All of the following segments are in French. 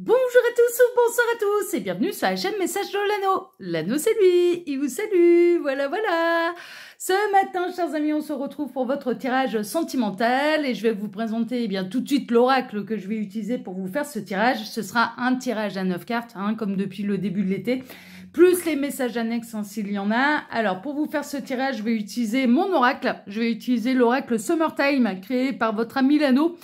Bonjour à tous ou bonsoir à tous et bienvenue sur la chaîne Message de l'anneau. L'anneau c'est lui, il vous salue, voilà voilà. Ce matin, chers amis, on se retrouve pour votre tirage sentimental et je vais vous présenter eh bien tout de suite l'oracle que je vais utiliser pour vous faire ce tirage. Ce sera un tirage à 9 cartes, hein, comme depuis le début de l'été plus les messages annexes hein, s'il y en a. Alors pour vous faire ce tirage, je vais utiliser mon oracle. Je vais utiliser l'oracle Summertime créé par votre ami Lano.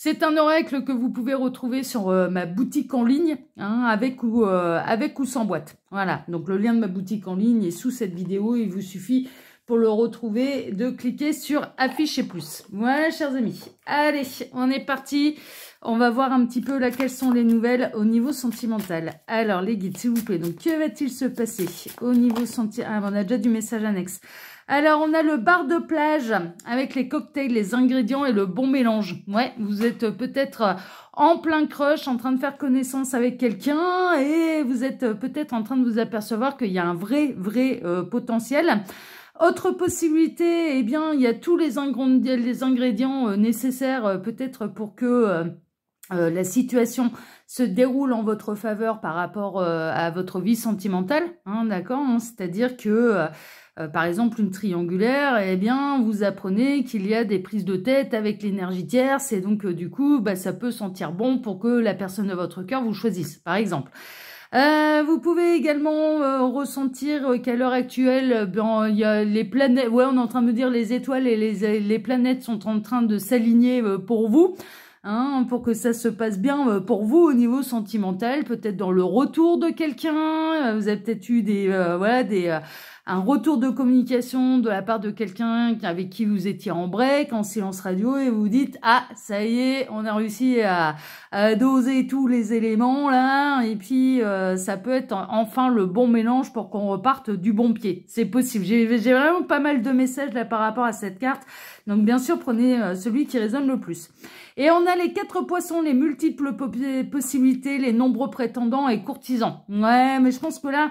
C'est un oracle que vous pouvez retrouver sur euh, ma boutique en ligne, hein, avec, ou, euh, avec ou sans boîte. Voilà, donc le lien de ma boutique en ligne est sous cette vidéo. Il vous suffit pour le retrouver de cliquer sur afficher plus. Voilà, chers amis. Allez, on est parti. On va voir un petit peu là quelles sont les nouvelles au niveau sentimental. Alors, les guides, s'il vous plaît. Donc, que va-t-il se passer au niveau sentimental ah, On a déjà du message annexe. Alors, on a le bar de plage avec les cocktails, les ingrédients et le bon mélange. Ouais, vous êtes peut-être en plein crush, en train de faire connaissance avec quelqu'un et vous êtes peut-être en train de vous apercevoir qu'il y a un vrai, vrai euh, potentiel. Autre possibilité, eh bien, il y a tous les, ingrédients, les ingrédients euh, nécessaires euh, peut-être pour que la situation se déroule en votre faveur par rapport à votre vie sentimentale, hein, d'accord hein, C'est-à-dire que euh, par exemple une triangulaire, eh bien vous apprenez qu'il y a des prises de tête avec l'énergie tierce et donc euh, du coup bah, ça peut sentir bon pour que la personne de votre cœur vous choisisse par exemple. Euh, vous pouvez également ressentir qu'à l'heure actuelle, ben, y a les planètes, ouais, on est en train de me dire les étoiles et les, les planètes sont en train de s'aligner pour vous. Hein, pour que ça se passe bien pour vous au niveau sentimental, peut-être dans le retour de quelqu'un, vous avez peut-être eu des, des, un retour de communication de la part de quelqu'un avec qui vous étiez en break, en silence radio, et vous dites ah ça y est, on a réussi à, doser tous les éléments là, et puis euh, ça peut être enfin le bon mélange pour qu'on reparte du bon pied. C'est possible. J'ai vraiment pas mal de messages là par rapport à cette carte, donc bien sûr prenez euh, celui qui résonne le plus. Et on a les quatre poissons, les multiples possibilités, les nombreux prétendants et courtisans. Ouais, mais je pense que là,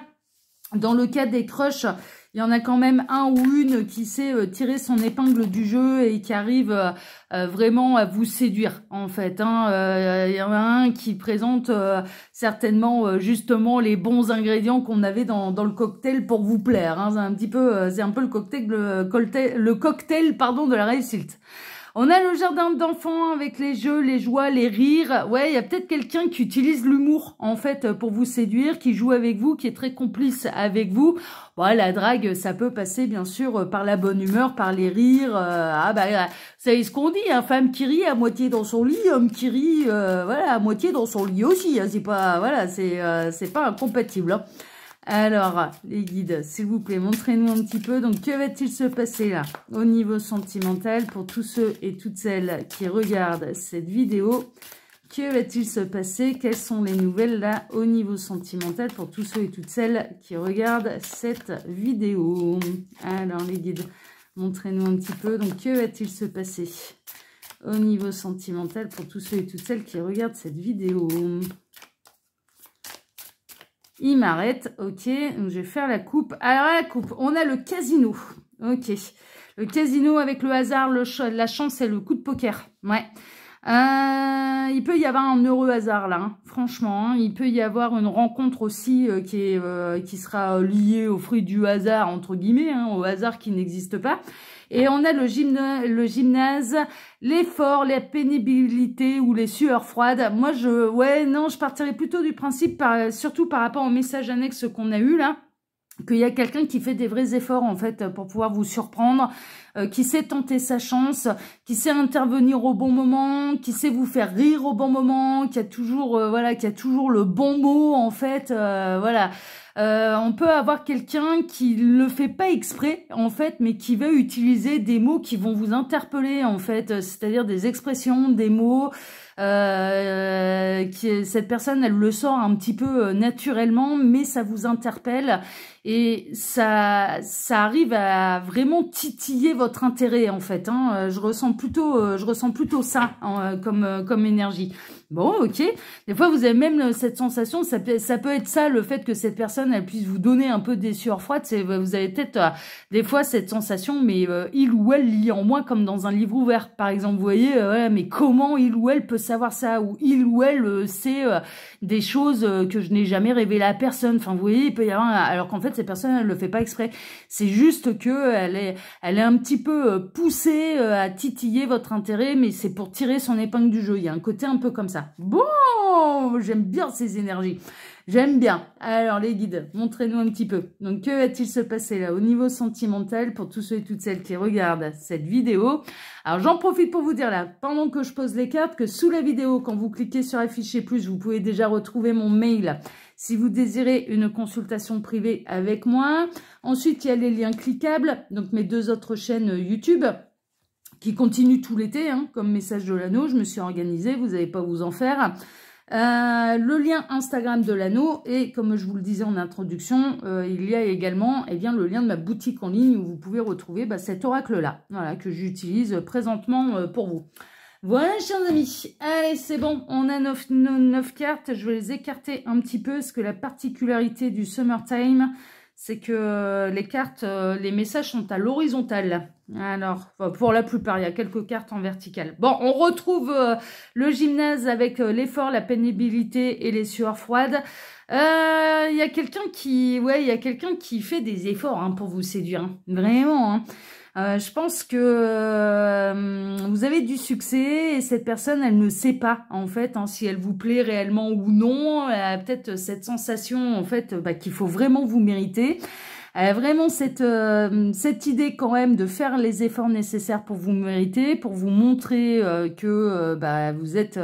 dans le cas des crushs, il y en a quand même un ou une qui sait euh, tirer son épingle du jeu et qui arrive euh, euh, vraiment à vous séduire en fait. Hein. Il y en a un qui présente certainement justement les bons ingrédients qu'on avait dans, le cocktail pour vous plaire. Hein. C'est un petit peu, c'est un peu le cocktail, le, pardon de la réussite. On a le jardin d'enfants avec les jeux, les joies, les rires. Ouais, il y a peut-être quelqu'un qui utilise l'humour, en fait, pour vous séduire, qui joue avec vous, qui est très complice avec vous. Bon, la drague, ça peut passer, bien sûr, par la bonne humeur, par les rires. Euh, ah bah, c'est ce qu'on dit, hein, femme qui rit à moitié dans son lit, homme qui rit, euh, voilà, à moitié dans son lit aussi. Hein, c'est pas, voilà, c'est euh, pas incompatible. Hein. Alors, les guides, s'il vous plaît, montrez-nous un petit peu. Donc, que va-t-il se passer là au niveau sentimental pour tous ceux et toutes celles qui regardent cette vidéo Que va-t-il se passer Quelles sont les nouvelles là au niveau sentimental pour tous ceux et toutes celles qui regardent cette vidéo Alors, les guides, montrez-nous un petit peu. Donc, que va-t-il se passer au niveau sentimental pour tous ceux et toutes celles qui regardent cette vidéo il m'arrête, ok, donc je vais faire la coupe. Alors la coupe, on a le casino, ok. Le casino avec le hasard, le la chance et le coup de poker, ouais. Euh, il peut y avoir un heureux hasard là, hein, franchement. Hein. Il peut y avoir une rencontre aussi euh, qui, est, euh, qui sera liée au fruit du hasard, entre guillemets, hein, au hasard qui n'existe pas. Et on a le, gymnase, l'effort, la pénibilité ou les sueurs froides. Moi, je, ouais, non, je partirais plutôt du principe, surtout par rapport au message annexe qu'on a eu là, qu'il y a quelqu'un qui fait des vrais efforts en fait pour pouvoir vous surprendre, euh, qui sait tenter sa chance, qui sait intervenir au bon moment, qui sait vous faire rire au bon moment, qui a toujours euh, voilà, qui a toujours le bon mot en fait, euh, voilà. Euh, on peut avoir quelqu'un qui le fait pas exprès, en fait, mais qui veut utiliser des mots qui vont vous interpeller, en fait, euh, c'est-à-dire des expressions, des mots. Euh, qui, cette personne, elle le sort un petit peu naturellement, mais ça vous interpelle et ça, ça arrive à vraiment titiller votre intérêt en fait. Hein. Je ressens plutôt, je ressens plutôt ça hein, comme comme énergie. Bon, ok. Des fois, vous avez même euh, cette sensation, ça peut, être ça, le fait que cette personne, elle puisse vous donner un peu des sueurs froides. Bah, vous avez peut-être euh, des fois cette sensation, mais euh, il ou elle lit en moi comme dans un livre ouvert, par exemple. Vous voyez, mais comment il ou elle peut savoir ça Ou il ou elle sait des choses que je n'ai jamais révélées à personne. Enfin, vous voyez, il peut y avoir... Alors qu'en fait, cette personne, elle le fait pas exprès. C'est juste que elle est, elle est un petit peu poussée à titiller votre intérêt, mais c'est pour tirer son épingle du jeu. Il y a un côté un peu comme ça. Bon, j'aime bien ces énergies. J'aime bien. Alors, les guides, montrez-nous un petit peu. Donc, que va-t-il se passer là au niveau sentimental pour tous ceux et toutes celles qui regardent cette vidéo Alors, j'en profite pour vous dire là, pendant que je pose les cartes, que sous la vidéo, quand vous cliquez sur afficher plus, vous pouvez déjà retrouver mon mail si vous désirez une consultation privée avec moi. Ensuite, il y a les liens cliquables, donc mes deux autres chaînes euh, YouTube qui continue tout l'été, hein, comme message de l'anneau. Je me suis organisée, vous n'allez pas vous en faire. Euh, le lien Instagram de l'anneau et comme je vous le disais en introduction, euh, il y a également eh bien, le lien de ma boutique en ligne où vous pouvez retrouver bah, cet oracle-là voilà, que j'utilise présentement euh, pour vous. Voilà, chers amis. Allez, c'est bon. On a neuf 9, cartes. Je vais les écarter un petit peu parce que la particularité du summertime, c'est que euh, les cartes, euh, les messages sont à l'horizontale. Alors, euh, pour la plupart, il y a quelques cartes en verticale. Bon, on retrouve le gymnase avec l'effort, la pénibilité et les sueurs froides. Il y a quelqu'un qui, ouais, il y a quelqu'un qui fait des efforts hein, pour vous séduire, hein. vraiment. Hein. Euh, je pense que euh, vous avez du succès et cette personne, elle ne sait pas en fait hein, si elle vous plaît réellement ou non. Elle a peut-être cette sensation en fait bah, qu'il faut vraiment vous mériter. Elle euh, vraiment cette, euh, cette idée quand même de faire les efforts nécessaires pour vous mériter, pour vous montrer euh, que bah, vous êtes,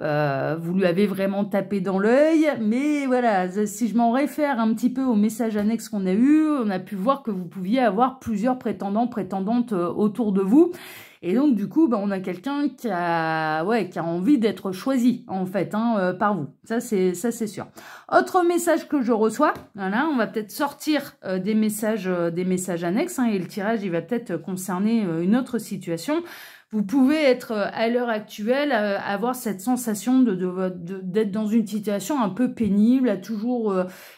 vous lui avez vraiment tapé dans l'œil. Mais voilà, si je m'en réfère un petit peu au message annexe qu'on a eu, on a pu voir que vous pouviez avoir plusieurs prétendants, prétendantes autour de vous. Et donc, du coup, bah, on a quelqu'un qui a, ouais, qui a envie d'être choisi, en fait, hein, euh, par vous. Ça, c'est ça c'est sûr. Autre message que je reçois, voilà, on va peut-être sortir euh, des messages euh, des messages annexes, hein, et le tirage, il va peut-être concerner une autre situation vous pouvez être à l'heure actuelle, avoir cette sensation de d'être dans une situation un peu pénible, à toujours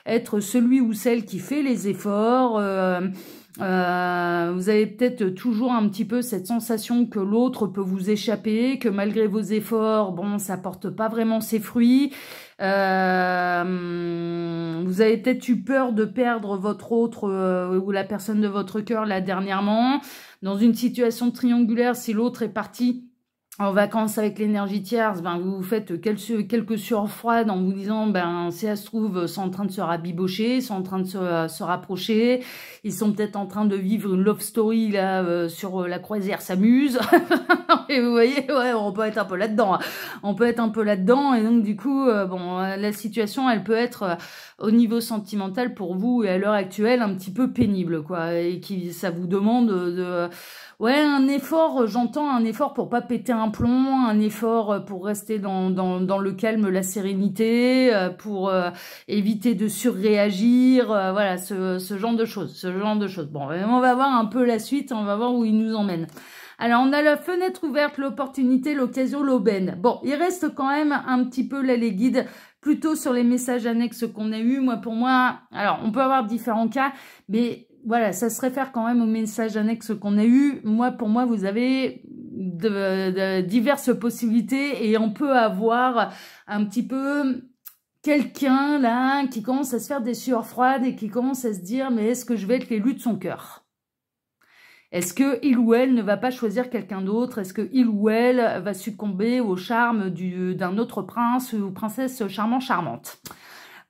être celui ou celle qui fait les efforts. Euh, vous avez peut-être toujours un petit peu cette sensation que l'autre peut vous échapper, que malgré vos efforts, bon, ça porte pas vraiment ses fruits. Euh, vous avez peut-être eu peur de perdre votre autre euh, ou la personne de votre cœur là dernièrement. Dans une situation triangulaire, si l'autre est parti en vacances avec l'énergie tierce, ben, vous vous faites quelques sueurs froides en vous disant, ben, si ça se trouve, euh, sont en train de se rabibocher, sont en train de euh, se, rapprocher, ils sont peut-être en train de vivre une love story là, euh, sur la croisière s'amuse. et vous voyez, ouais, on peut être un peu là-dedans. Hein. On peut être un peu là-dedans. Et donc, du coup, bon, la situation, elle peut être au niveau sentimental pour vous et à l'heure actuelle un petit peu pénible, quoi. Et qui, ça vous demande de Ouais, un effort, euh, j'entends un effort pour pas péter un plomb, un effort euh, pour rester dans, dans, le calme, la sérénité, euh, pour éviter de surréagir, voilà, ce, ce, genre de choses, ce genre de choses. Bon, on va voir un peu la suite, on va voir où il nous emmène. Alors, on a la fenêtre ouverte, l'opportunité, l'occasion, l'aubaine. Bon, il reste quand même un petit peu, là, les guides, plutôt sur les messages annexes qu'on a eus. Moi, pour moi, alors, on peut avoir différents cas, mais voilà, ça se réfère quand même au message annexe qu'on a eu. Moi, pour moi, vous avez de, diverses possibilités et on peut avoir un petit peu quelqu'un là qui commence à se faire des sueurs froides et qui commence à se dire mais est-ce que je vais être l'élu de son cœur Est-ce que il ou elle ne va pas choisir quelqu'un d'autre Est-ce que il ou elle va succomber au charme d'un autre prince ou princesse charmant charmante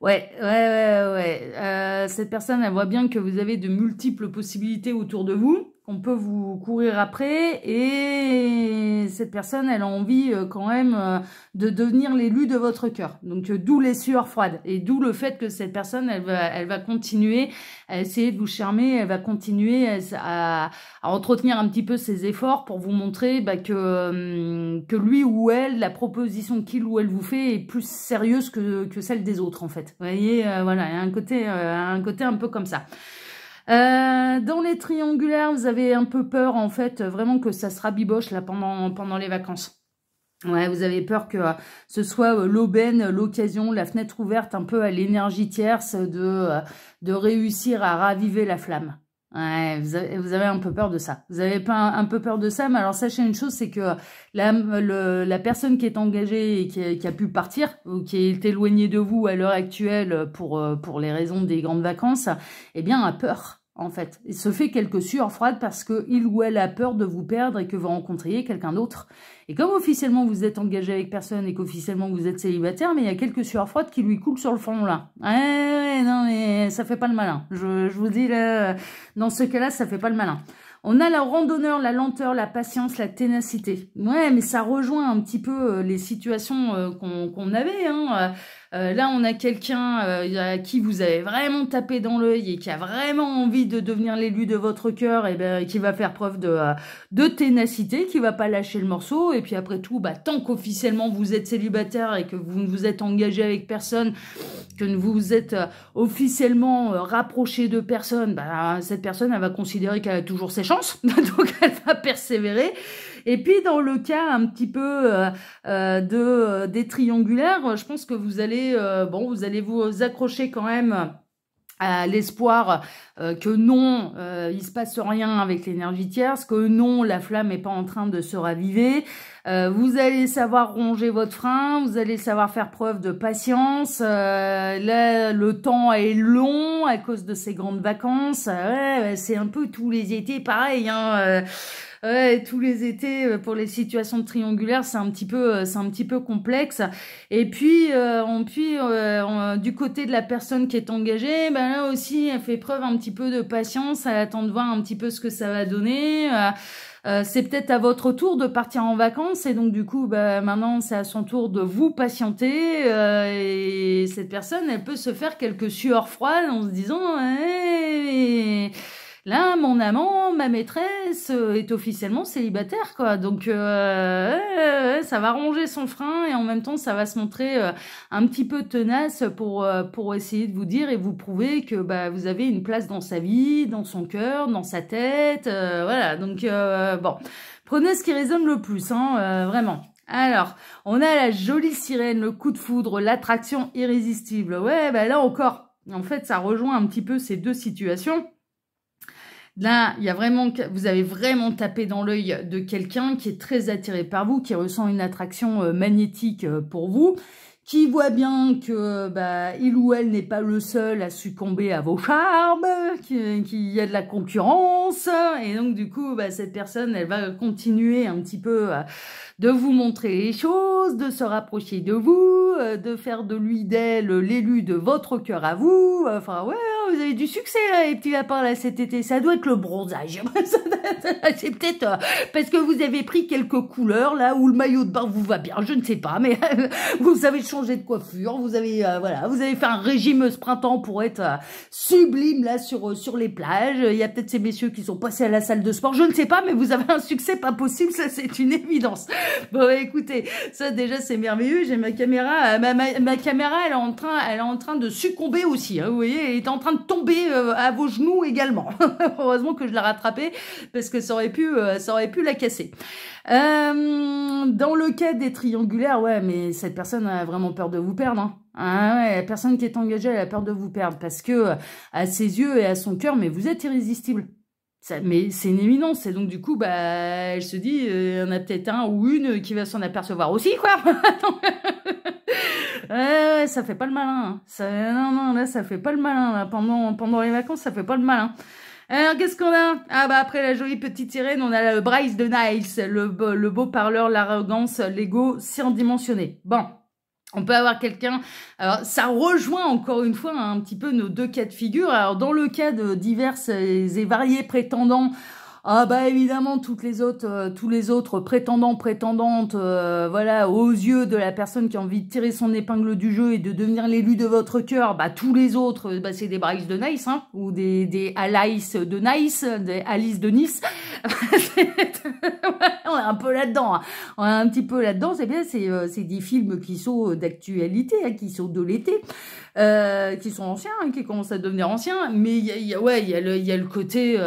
Ouais, ouais, ouais, ouais. Euh, cette personne, elle voit bien que vous avez de multiples possibilités autour de vous on peut vous courir après et cette personne, elle a envie euh, quand même euh, de devenir l'élu de votre cœur. Donc euh, d'où les sueurs froides et d'où le fait que cette personne, elle va, elle va continuer à essayer de vous charmer, elle va continuer à, entretenir un petit peu ses efforts pour vous montrer bah, que, hum, que lui ou elle, la proposition qu'il ou elle vous fait est plus sérieuse que, que celle des autres en fait. Vous voyez, voilà, il y a un côté, un côté un peu comme ça. Euh, dans les triangulaires, vous avez un peu peur, en fait, vraiment que ça se rabiboche là, pendant, pendant les vacances. Ouais, vous avez peur que euh, ce soit euh, l'aubaine, l'occasion, la fenêtre ouverte un peu à l'énergie tierce de, de réussir à raviver la flamme. Ouais, vous avez, un peu peur de ça. Vous avez pas un, peu peur de ça, mais alors sachez une chose, c'est que la, la personne qui est engagée et qui a, qui a, pu partir, ou qui est éloignée de vous à l'heure actuelle pour, pour les raisons des grandes vacances, eh bien a peur en fait. Il se fait quelques sueurs froides parce qu'il ou elle a peur de vous perdre et que vous rencontriez quelqu'un d'autre. Et comme officiellement vous êtes engagé avec personne et qu'officiellement vous êtes célibataire, mais il y a quelques sueurs froides qui lui coulent sur le front là. ouais, non mais ça fait pas le malin. Je, vous dis, là, dans ce cas-là, ça fait pas le malin. On a la randonneur, la lenteur, la patience, la ténacité. Ouais, mais ça rejoint un petit peu euh, les situations euh, qu'on avait. Hein. Euh, euh, là, on a quelqu'un euh, à qui vous avez vraiment tapé dans l'œil et qui a vraiment envie de devenir l'élu de votre cœur et eh ben, qui va faire preuve de, euh, de ténacité, qui va pas lâcher le morceau. Et puis après tout, bah, tant qu'officiellement vous êtes célibataire et que vous ne vous êtes engagé avec personne, que vous vous êtes officiellement rapproché de personne, bah, cette personne, elle va considérer qu'elle a toujours ses chances. Donc elle va persévérer. Et puis dans le cas un petit peu euh, euh, de euh, des triangulaires, je pense que vous allez bon, vous allez vous accrocher quand même à l'espoir que non, euh, il se passe rien avec l'énergie tierce, que non, la flamme n'est pas en train de se raviver. vous allez savoir ronger votre frein, vous allez savoir faire preuve de patience. le temps est long à cause de ces grandes vacances. c'est un peu tous les étés pareil. Hein, ouais, tous les étés euh, pour les situations triangulaires, c'est un petit peu, euh, c'est un petit peu complexe. Et puis, euh, on, puis euh, du côté de la personne qui est engagée, ben là aussi, elle fait preuve un petit peu de patience, elle attend de voir un petit peu ce que ça va donner. c'est peut-être à votre tour de partir en vacances et donc du coup bah, maintenant c'est à son tour de vous patienter et cette personne elle peut se faire quelques sueurs froides en se disant Là, mon amant, ma maîtresse euh, est officiellement célibataire, quoi. Donc, euh, euh, ça va ronger son frein et en même temps, ça va se montrer un petit peu tenace pour, pour essayer de vous dire et vous prouver que bah, vous avez une place dans sa vie, dans son cœur, dans sa tête. voilà, donc, bon, prenez ce qui résonne le plus, hein, vraiment. Alors, on a la jolie sirène, le coup de foudre, l'attraction irrésistible. Ouais, bah là encore, en fait, ça rejoint un petit peu ces deux situations. Là, il y a vraiment, vous avez vraiment tapé dans l'œil de quelqu'un qui est très attiré par vous, qui ressent une attraction euh, magnétique euh, pour vous, qui voit bien que bah, il ou elle n'est pas le seul à succomber à vos charmes, qu'il y a de la concurrence, et donc du coup, bah, cette personne, elle va continuer un petit peu à de vous montrer les choses, de se rapprocher de vous, euh, de faire de lui d'elle l'élu de votre cœur à vous. Enfin, ouais, hein, vous avez du succès, là, hein, les petits lapins, là, cet été. Ça doit être le bronzage. C'est peut-être euh, parce que vous avez pris quelques couleurs, là, où le maillot de bain vous va bien, je ne sais pas, mais vous avez changé de coiffure, vous avez, euh, voilà, vous avez fait un régime ce printemps pour être sublime, là, sur, sur les plages. Il y a peut-être ces messieurs qui sont passés à la salle de sport, je ne sais pas, mais vous avez un succès pas possible, ça, c'est une évidence. bon, écoutez, ça déjà c'est merveilleux. J'ai ma caméra, euh, ma, ma, caméra, elle est en train, elle est en train de succomber aussi. Hein, vous voyez, elle est en train de tomber euh, à vos genoux également. Heureusement que je l'ai rattrapée parce que ça aurait pu, euh, ça aurait pu la casser. dans le cas des triangulaires, ouais, mais cette personne a vraiment peur de vous perdre. Hein. Ah la personne qui est engagée, elle a peur de vous perdre parce que à ses yeux et à son cœur, mais vous êtes irrésistible mais c'est une éminence. Et donc, du coup, bah, elle se dit, euh, il y en a peut-être un ou une euh, qui va s'en apercevoir aussi, quoi. ouais, ouais, ça fait pas le malin. Hein. Ça, non, non, là, ça fait pas le malin. Pendant, pendant les vacances, ça fait pas le malin. Alors, qu'est-ce qu'on a Ah, bah, après la jolie petite sirène, on a le Bryce de Niles, le, beau parleur, l'arrogance, l'ego surdimensionné. Bon, on peut avoir quelqu'un. ça rejoint encore une fois un petit peu nos deux cas de figure. Alors, dans le cas de diverses et variés prétendants, ah bah évidemment toutes les autres, euh, tous les autres prétendants, prétendantes, euh, voilà, aux yeux de la personne qui a envie de tirer son épingle du jeu et de devenir l'élu de votre cœur, bah tous les autres, euh, bah c'est des Bryce de Nice, hein, ou des, des Alice de Nice, des Alice de Nice. on est un peu là-dedans. Hein. On est un petit peu là-dedans, c'est bien, c'est euh, des films qui sont euh, d'actualité, hein, qui sont de l'été, euh, qui sont anciens, hein, qui commencent à devenir anciens. Mais il y a, ouais, il y, a le, y a le côté...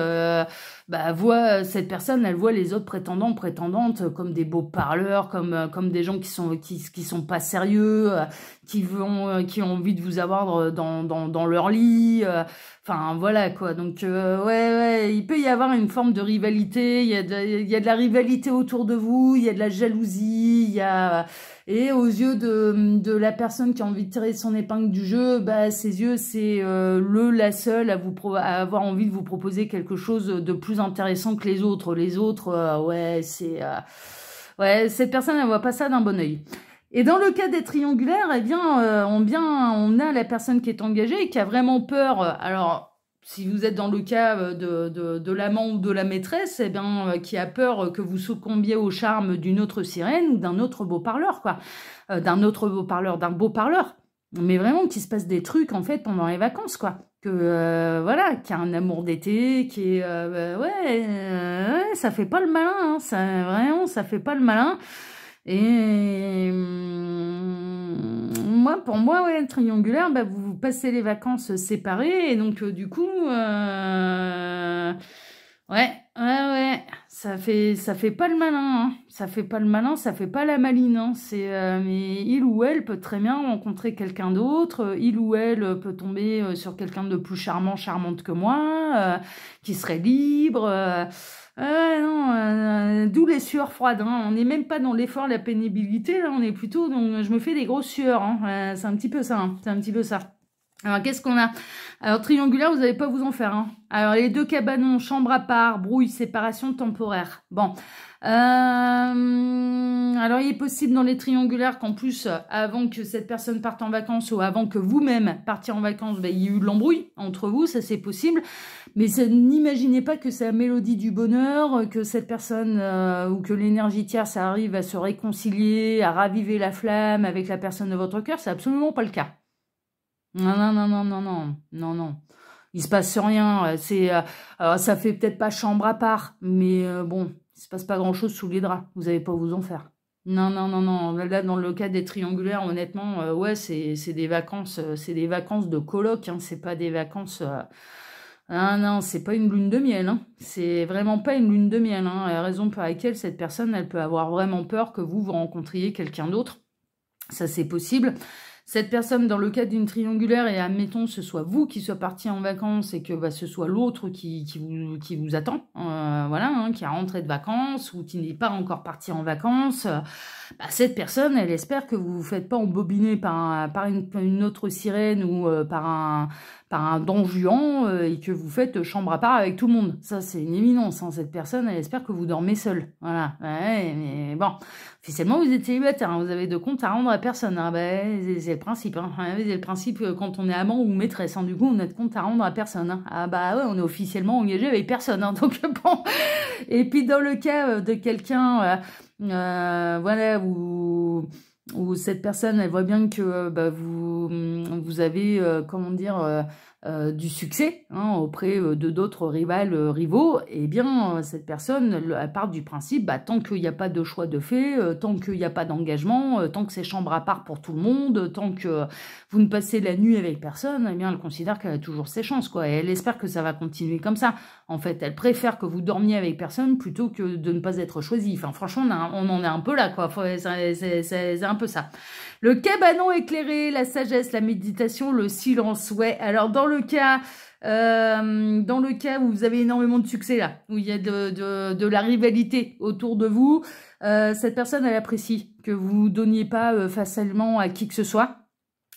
bah, voit cette personne, elle voit les autres prétendants, prétendantes comme des beaux parleurs, comme comme des gens qui sont qui, sont pas sérieux, qui vont qui ont envie de vous avoir dans, dans, dans leur lit. Enfin voilà quoi. Donc ouais ouais, il peut y avoir une forme de rivalité il y, a de, la rivalité autour de vous, il y a de la jalousie, il y Et aux yeux de, la personne qui a envie de tirer son épingle du jeu, bah, ses yeux, c'est euh, le, la seule à, vous avoir envie de vous proposer quelque chose de plus intéressant que les autres. Les autres, euh, ouais, c'est... Euh, ouais, cette personne, elle voit pas ça d'un bon oeil. Et dans le cas des triangulaires, eh bien, on, bien, on a la personne qui est engagée et qui a vraiment peur. Alors, si vous êtes dans le cas euh, de, de, l'amant ou de la maîtresse, eh bien, euh, qui a peur que vous succombiez au charme d'une autre sirène ou d'un autre beau parleur, quoi. Euh, d'un autre beau parleur, d'un beau parleur. Mais vraiment, qu'il se passe des trucs, en fait, pendant les vacances, quoi. Que, voilà, qu'il y a un amour d'été, qui est... Bah, ouais, ça fait pas le malin, Vraiment, hein. ça, vraiment, ça fait pas le malin. Et hum, moi, pour moi, ouais, triangulaire, bah, vous passez les vacances séparées. Et donc, euh, du coup, euh, ouais, ouais, ouais, ça fait, ça fait pas le malin. Hein. Ça fait pas le malin, ça fait pas la maline. Hein. C'est, euh, mais il ou elle peut très bien rencontrer quelqu'un d'autre. Euh, il ou elle peut tomber sur quelqu'un de plus charmant, charmante que moi, qui serait libre. Ah non, euh, euh, d'où les sueurs froides. Hein. On n'est même pas dans l'effort, la pénibilité. Là, on est plutôt. Donc, je me fais des grosses sueurs. Hein. c'est un petit peu ça. Hein. C'est un petit peu ça. Alors, qu'est-ce qu'on a Alors, triangulaire, vous n'allez pas vous en faire. Alors, les deux cabanons, chambre à part, brouille, séparation temporaire. Bon. Euh, alors, il est possible dans les triangulaires qu'en plus, avant que cette personne parte en vacances ou avant que vous-même partiez en vacances, ben, il y ait eu de l'embrouille entre vous, ça c'est possible. Mais n'imaginez pas que c'est la mélodie du bonheur, euh, que cette personne euh, ou que l'énergie tierce arrive à se réconcilier, à raviver la flamme avec la personne de votre cœur. C'est absolument pas le cas. Non, non, non, non, non, non, non, non. Il se passe rien. Euh, c'est, ne ça fait peut-être pas chambre à part, mais bon, il se passe pas grand-chose sous les draps. Vous n'avez pas à vous en faire. Non, non, non, non. Là, dans le cas des triangulaires, honnêtement, ouais, c'est des vacances, c'est des vacances de colloque. Hein. C'est pas des vacances. Ah non, c'est pas une lune de miel. Hein. C'est vraiment pas une lune de miel. Hein. La raison pour laquelle cette personne, elle peut avoir vraiment peur que vous, vous rencontriez quelqu'un d'autre. Ça, c'est possible cette personne, dans le cadre d'une triangulaire, et admettons ce soit vous qui soyez parti en vacances et que bah, ce soit l'autre qui, qui, vous, attend, euh, voilà, hein, qui a rentré de vacances ou qui n'est pas encore parti en vacances, bah, cette personne, elle espère que vous ne vous faites pas embobiner par, par une, autre sirène ou euh, par un par un don juan euh, et que vous faites chambre à part avec tout le monde. Ça, c'est une éminence. Hein. Cette personne, elle espère que vous dormez seul. Voilà. mais bon, officiellement, vous êtes célibataire. Hein. Vous avez de comptes à rendre à personne. Hein. Ben, Hein. c'est le principe. le principe quand on est amant ou maîtresse. Hein. Du coup, on est de compte à rendre à personne. Hein. Ah bah ouais, on est officiellement engagé avec personne. Donc bon. Et puis dans le cas euh, de quelqu'un, euh, euh, voilà, où, cette personne, elle voit bien que bah, vous, vous avez, comment dire euh, du succès hein, auprès euh, de d'autres rivales euh, rivaux, eh bien cette personne elle part du principe bah, tant qu'il n'y a pas de choix de fait, tant qu'il n'y a pas d'engagement, tant que c'est chambre à part pour tout le monde, tant que vous ne passez la nuit avec personne, eh bien elle considère qu'elle a toujours ses chances quoi. Et elle espère que ça va continuer comme ça. En fait, elle préfère que vous dormiez avec personne plutôt que de ne pas être choisi. Enfin franchement, on, en est un peu là quoi. C'est un peu ça. Le cabanon éclairé, la sagesse, la méditation, le silence. Ouais. Alors dans le le cas, euh, dans le cas où vous avez énormément de succès là, où il y a de, la rivalité autour de vous, euh, cette personne, elle apprécie que vous ne donniez pas euh, facilement à qui que ce soit.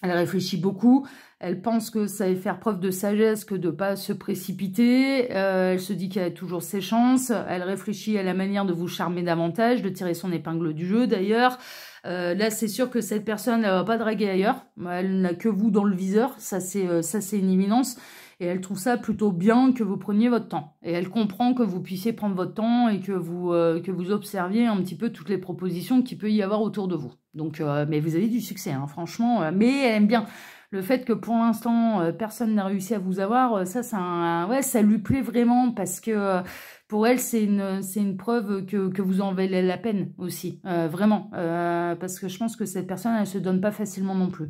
Elle réfléchit beaucoup, elle pense que ça va faire preuve de sagesse que de ne pas se précipiter, elle se dit qu'elle a toujours ses chances, elle réfléchit à la manière de vous charmer davantage, de tirer son épingle du jeu d'ailleurs, euh, là, c'est sûr que cette personne ne va pas draguer ailleurs. Elle n'a que vous dans le viseur. Ça, c'est euh, ça, c'est une imminence. Et elle trouve ça plutôt bien que vous preniez votre temps. Et elle comprend que vous puissiez prendre votre temps et que vous, euh, que vous observiez un petit peu toutes les propositions qu'il peut y avoir autour de vous. Donc, mais vous avez du succès, hein, franchement. mais elle aime bien le fait que pour l'instant, personne n'a réussi à vous avoir. ça, ça, ouais, ça lui plaît vraiment parce que pour elle, c'est une, une preuve que, que, vous en valez la peine aussi, euh, vraiment. Euh, parce que je pense que cette personne, elle se donne pas facilement non plus.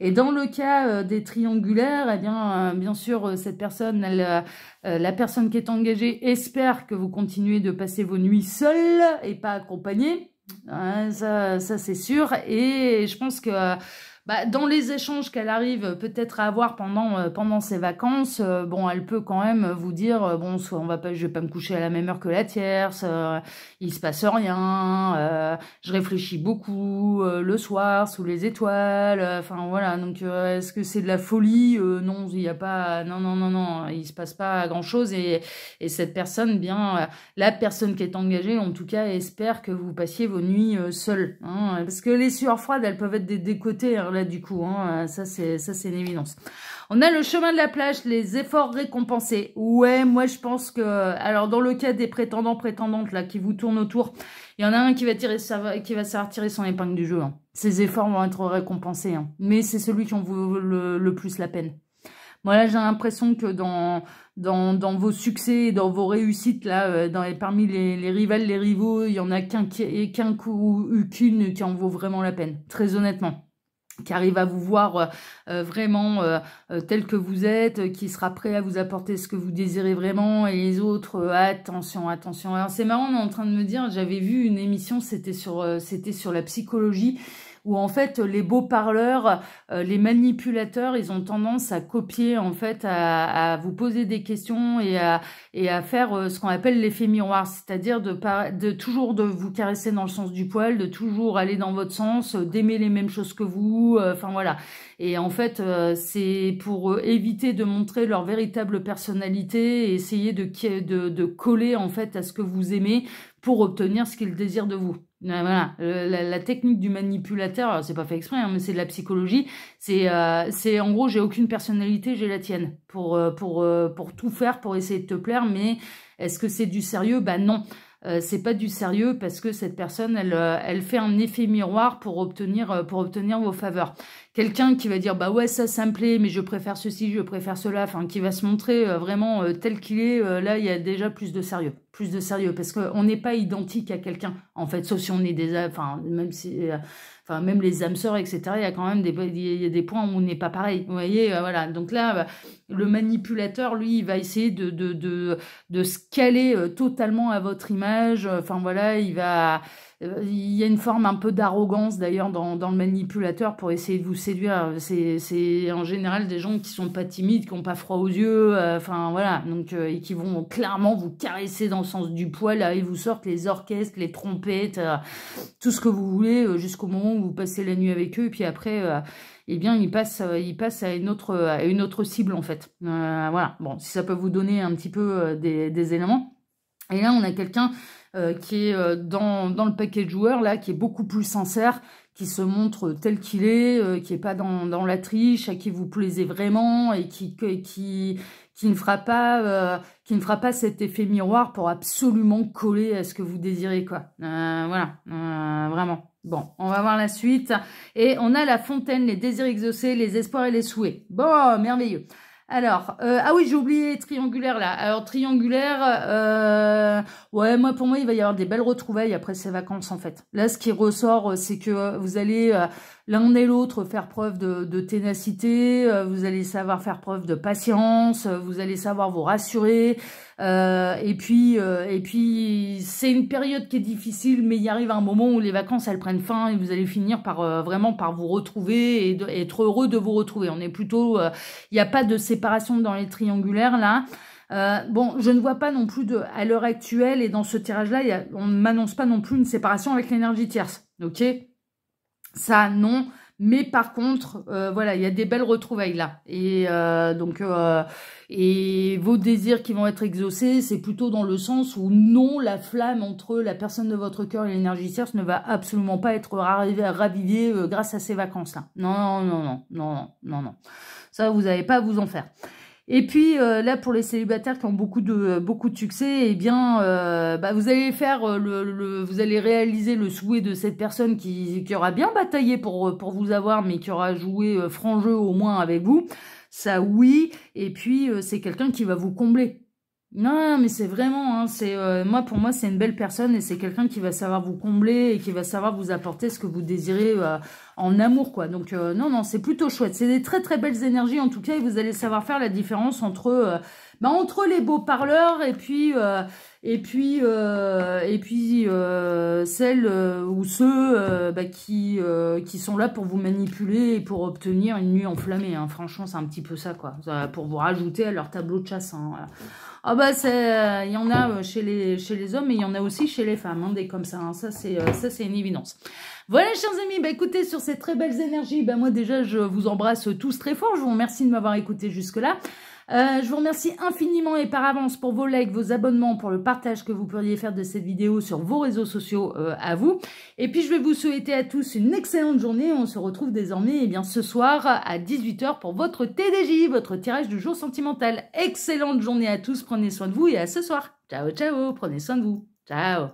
Et dans le cas euh, des triangulaires, eh bien, bien sûr, cette personne, elle, la personne qui est engagée espère que vous continuez de passer vos nuits seule et pas accompagnée. Hein, ça, ça c'est sûr. Et je pense que bah, dans les échanges qu'elle arrive peut-être à avoir pendant, euh, pendant ses vacances, euh, bon, elle peut quand même vous dire euh, bon, soit on va pas, je vais pas me coucher à la même heure que la tierce, il se passe rien, je réfléchis beaucoup le soir sous les étoiles, enfin voilà. Donc est-ce que c'est de la folie Non, il n'y a pas, non non non non, il se passe pas grand chose et, et cette personne, eh bien la personne qui est engagée, en tout cas, espère que vous passiez vos nuits seules, hein, parce que les sueurs froides, elles peuvent être des, décotés Hein, du coup. Hein. Euh, ça, c'est une évidence. On a le chemin de la plage, les efforts récompensés. Ouais, moi, je pense que... Alors, dans le cas des prétendants, prétendantes, là, qui vous tournent autour, il y en a un qui va, tirer ça qui va se retirer son épingle du jeu. Hein. Ses efforts vont être récompensés. Hein. Mais c'est celui qui en vaut le, plus la peine. là j'ai l'impression que dans, dans, vos succès, dans vos réussites, là, euh, dans parmi les, les rivales, les rivaux, il y en a qu'un qu'une qui en vaut vraiment la peine, très honnêtement qui arrive à vous voir euh, euh, vraiment euh, tel que vous êtes, qui sera prêt à vous apporter ce que vous désirez vraiment, et les autres, attention, attention. Alors c'est marrant, on est en train de me dire, j'avais vu une émission, c'était sur, c'était sur la psychologie, où en fait les beaux parleurs, euh, les manipulateurs, ils ont tendance à copier en fait, à, à vous poser des questions et à, et à faire euh, ce qu'on appelle l'effet miroir, c'est-à-dire de, de toujours de vous caresser dans le sens du poil, de toujours aller dans votre sens, euh, d'aimer les mêmes choses que vous, enfin voilà. Et en fait, c'est pour éviter de montrer leur véritable personnalité et essayer de, de, de coller en fait à ce que vous aimez pour obtenir ce qu'ils désirent de vous. Voilà, la, technique du manipulateur, c'est pas fait exprès, hein, mais c'est de la psychologie. C'est, euh, c'est en gros, j'ai aucune personnalité, j'ai la tienne pour euh, pour euh, pour tout faire, pour essayer de te plaire. Mais est-ce que c'est du sérieux Bah non, c'est pas du sérieux parce que cette personne, elle elle fait un effet miroir pour obtenir pour obtenir vos faveurs. Quelqu'un qui va dire bah ouais ça ça me plaît, mais je préfère ceci, je préfère cela, enfin qui va se montrer vraiment tel qu'il est. là, il y a déjà plus de sérieux plus de sérieux parce qu'on n'est pas identique à quelqu'un en fait sauf si on est des enfin même si euh, enfin même les âmes sœurs etc il y a quand même des il y a des points où on n'est pas pareil vous voyez euh, voilà donc là bah, le manipulateur lui il va essayer de de de de se caler euh, totalement à votre image enfin voilà il va euh, il y a une forme un peu d'arrogance d'ailleurs dans, le manipulateur pour essayer de vous séduire. C'est en général des gens qui sont pas timides, qui n'ont pas froid aux yeux, euh, enfin voilà, donc euh, et qui vont clairement vous caresser dans le sens du poil. Là, ils vous sortent les orchestres, les trompettes, tout ce que vous voulez jusqu'au moment où vous passez la nuit avec eux. Et puis après, eh bien, ils passent, ils passent à une autre, une autre cible en fait. voilà. Bon, si ça peut vous donner un petit peu des éléments. Et là, on a quelqu'un euh, qui est euh, dans, le paquet de joueurs, là, qui est beaucoup plus sincère, qui se montre tel qu'il est, euh, qui n'est pas dans, la triche, à qui vous plaisez vraiment et qui, qui, ne fera pas qui ne fera pas cet effet miroir pour absolument coller à ce que vous désirez quoi. voilà, vraiment. Bon, on va voir la suite et on a la fontaine, les désirs exaucés, les espoirs et les souhaits. Bon, merveilleux. Alors, euh, ah oui, j'ai oublié triangulaire là. Alors triangulaire, euh, ouais, moi pour moi il va y avoir des belles retrouvailles après ces vacances en fait. Là, ce qui ressort, euh, c'est que euh, vous allez l'un et l'autre faire preuve de, ténacité, euh, vous allez savoir faire preuve de patience, euh, vous allez savoir vous rassurer. Euh, et puis, et puis c'est une période qui est difficile, mais il arrive un moment où les vacances elles prennent fin et vous allez finir par vraiment par vous retrouver et, être heureux de vous retrouver. On est plutôt, il n'y a pas de séparation dans les triangulaires là. bon, je ne vois pas non plus de, à l'heure actuelle et dans ce tirage-là, on ne m'annonce pas non plus une séparation avec l'énergie tierce. Ok ça, non. Mais par contre, euh, voilà, il y a des belles retrouvailles là. Et euh, donc, euh, et vos désirs qui vont être exaucés, c'est plutôt dans le sens où non, la flamme entre la personne de votre cœur et l'énergie tierce ne va absolument pas être ravivée grâce à ces vacances là. Non, non, non, non, non, non, non. Ça, vous n'avez pas à vous en faire. Et puis euh, là, pour les célibataires qui ont beaucoup de, beaucoup de succès, eh bien, euh, bah, vous allez faire euh, le, le, vous allez réaliser le souhait de cette personne qui, qui aura bien bataillé pour, pour vous avoir, mais qui aura joué franc jeu au moins avec vous. Ça, oui. Et puis, c'est quelqu'un qui va vous combler. Non, mais c'est vraiment, hein, c'est euh, moi pour moi c'est une belle personne et c'est quelqu'un qui va savoir vous combler et qui va savoir vous apporter ce que vous désirez euh, en amour quoi. Donc euh, non non c'est plutôt chouette, c'est des très très belles énergies en tout cas et vous allez savoir faire la différence entre bah, entre les beaux parleurs et puis et puis et puis euh, celles euh, ou ceux euh, bah, qui, sont là pour vous manipuler et pour obtenir une nuit enflammée. Hein. Franchement, c'est un petit peu ça, quoi. Pour vous rajouter à leur tableau de chasse. Hein, ah bah, il y en a chez les, chez les hommes mais il y en a aussi chez les femmes, hein, des comme ça. Ça, c'est une évidence. Voilà, chers amis, bah, écoutez, sur ces très belles énergies, bah, moi déjà, je vous embrasse tous très fort. Je vous remercie de m'avoir écouté jusque-là. Euh, je vous remercie infiniment et par avance pour vos likes, vos abonnements, pour le partage que vous pourriez faire de cette vidéo sur vos réseaux sociaux euh, à vous. Et puis, je vais vous souhaiter à tous une excellente journée. On se retrouve désormais eh bien, ce soir à 18h pour votre TDJ, votre tirage du jour sentimental. Excellente journée à tous. Prenez soin de vous et à ce soir. Ciao, ciao. Prenez soin de vous. Ciao.